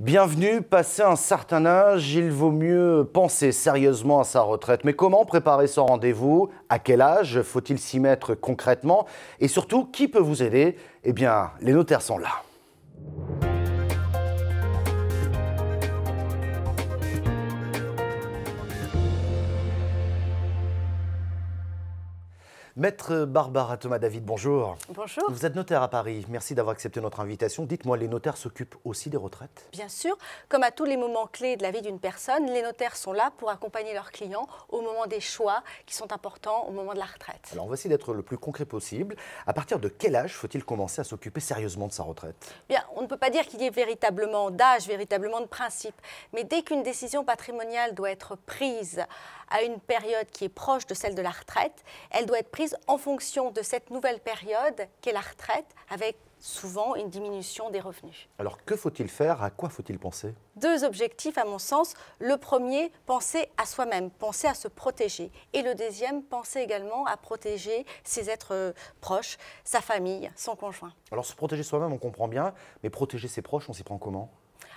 Bienvenue, passé un certain âge, il vaut mieux penser sérieusement à sa retraite. Mais comment préparer son rendez-vous À quel âge faut-il s'y mettre concrètement Et surtout, qui peut vous aider Eh bien, les notaires sont là. Maître Barbara Thomas David, bonjour. Bonjour. Vous êtes notaire à Paris. Merci d'avoir accepté notre invitation. Dites-moi, les notaires s'occupent aussi des retraites Bien sûr. Comme à tous les moments clés de la vie d'une personne, les notaires sont là pour accompagner leurs clients au moment des choix qui sont importants au moment de la retraite. Alors, on va essayer d'être le plus concret possible. À partir de quel âge faut-il commencer à s'occuper sérieusement de sa retraite Bien, on ne peut pas dire qu'il y ait véritablement d'âge, véritablement de principe. Mais dès qu'une décision patrimoniale doit être prise à une période qui est proche de celle de la retraite, elle doit être prise en fonction de cette nouvelle période qu'est la retraite, avec souvent une diminution des revenus. Alors que faut-il faire À quoi faut-il penser Deux objectifs à mon sens. Le premier, penser à soi-même, penser à se protéger. Et le deuxième, penser également à protéger ses êtres euh, proches, sa famille, son conjoint. Alors se protéger soi-même, on comprend bien, mais protéger ses proches, on s'y prend comment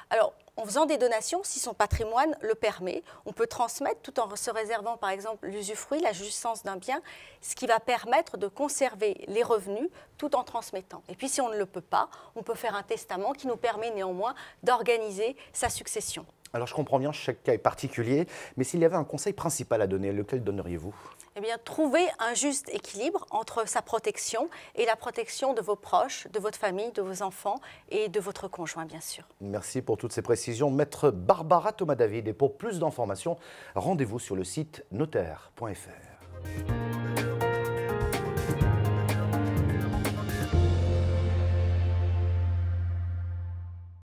alors, en faisant des donations, si son patrimoine le permet, on peut transmettre tout en se réservant par exemple l'usufruit, la jouissance d'un bien, ce qui va permettre de conserver les revenus tout en transmettant. Et puis si on ne le peut pas, on peut faire un testament qui nous permet néanmoins d'organiser sa succession. Alors je comprends bien, chaque cas est particulier, mais s'il y avait un conseil principal à donner, lequel donneriez-vous Eh bien, trouver un juste équilibre entre sa protection et la protection de vos proches, de votre famille, de vos enfants et de votre conjoint, bien sûr. Merci pour toutes ces précisions, maître Barbara Thomas-David. Et pour plus d'informations, rendez-vous sur le site notaire.fr.